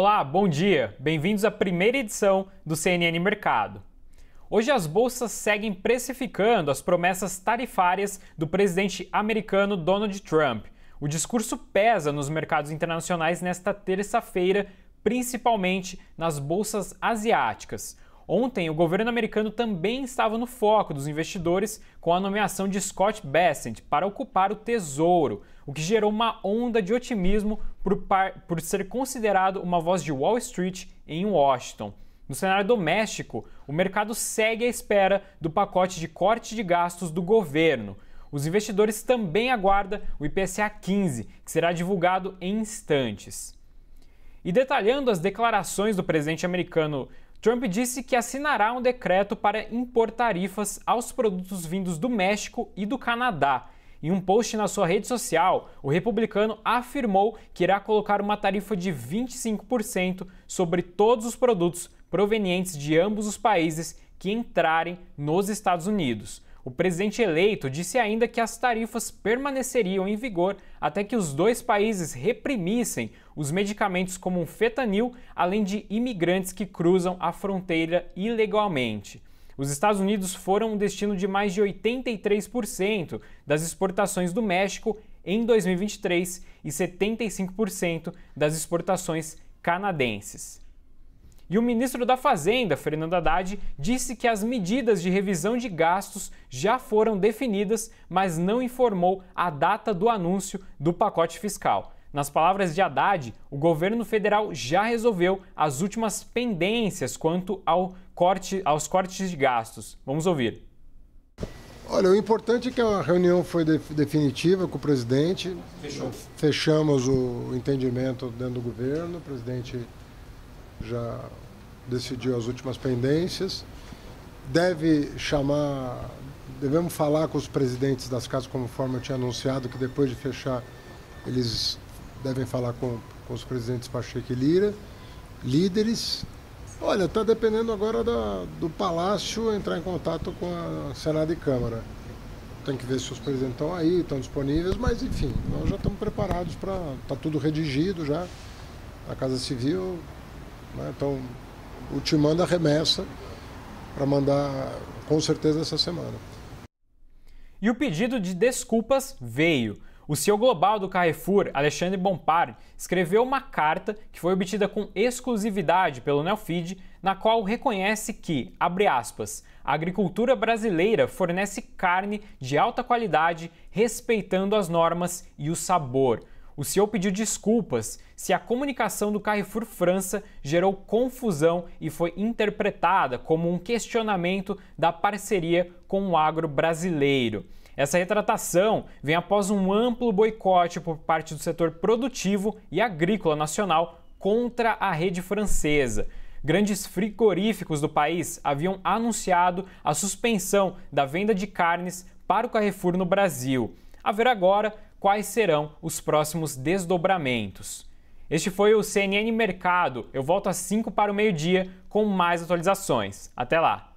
Olá, bom dia. Bem-vindos à primeira edição do CNN Mercado. Hoje as bolsas seguem precificando as promessas tarifárias do presidente americano Donald Trump. O discurso pesa nos mercados internacionais nesta terça-feira, principalmente nas bolsas asiáticas. Ontem, o governo americano também estava no foco dos investidores com a nomeação de Scott Bessent para ocupar o Tesouro, o que gerou uma onda de otimismo por, par... por ser considerado uma voz de Wall Street em Washington. No cenário doméstico, o mercado segue à espera do pacote de corte de gastos do governo. Os investidores também aguardam o IPCA 15, que será divulgado em instantes. E detalhando as declarações do presidente americano Trump disse que assinará um decreto para impor tarifas aos produtos vindos do México e do Canadá. Em um post na sua rede social, o republicano afirmou que irá colocar uma tarifa de 25% sobre todos os produtos provenientes de ambos os países que entrarem nos Estados Unidos. O presidente eleito disse ainda que as tarifas permaneceriam em vigor até que os dois países reprimissem os medicamentos como o fetanil, além de imigrantes que cruzam a fronteira ilegalmente. Os Estados Unidos foram o destino de mais de 83% das exportações do México em 2023 e 75% das exportações canadenses. E o ministro da Fazenda, Fernando Haddad, disse que as medidas de revisão de gastos já foram definidas, mas não informou a data do anúncio do pacote fiscal. Nas palavras de Haddad, o governo federal já resolveu as últimas pendências quanto ao corte, aos cortes de gastos. Vamos ouvir. Olha, o importante é que a reunião foi definitiva com o presidente. Fechou. Fechamos o entendimento dentro do governo. O presidente já decidiu as últimas pendências. Deve chamar, devemos falar com os presidentes das casas, conforme eu tinha anunciado, que depois de fechar eles devem falar com, com os presidentes Pacheco e Lira, líderes. Olha, está dependendo agora da, do Palácio entrar em contato com a Senado e Câmara. Tem que ver se os presidentes estão aí, estão disponíveis, mas enfim, nós já estamos preparados para. Está tudo redigido já. A Casa Civil né? Então, o te manda remessa para mandar com certeza essa semana. E o pedido de desculpas veio. O CEO global do Carrefour, Alexandre Bompard, escreveu uma carta que foi obtida com exclusividade pelo Neofeed, na qual reconhece que, abre aspas, a agricultura brasileira fornece carne de alta qualidade, respeitando as normas e o sabor. O CEO pediu desculpas se a comunicação do Carrefour França gerou confusão e foi interpretada como um questionamento da parceria com o agro brasileiro. Essa retratação vem após um amplo boicote por parte do setor produtivo e agrícola nacional contra a rede francesa. Grandes frigoríficos do país haviam anunciado a suspensão da venda de carnes para o Carrefour no Brasil. A ver agora quais serão os próximos desdobramentos. Este foi o CNN Mercado. Eu volto às 5 para o meio-dia com mais atualizações. Até lá!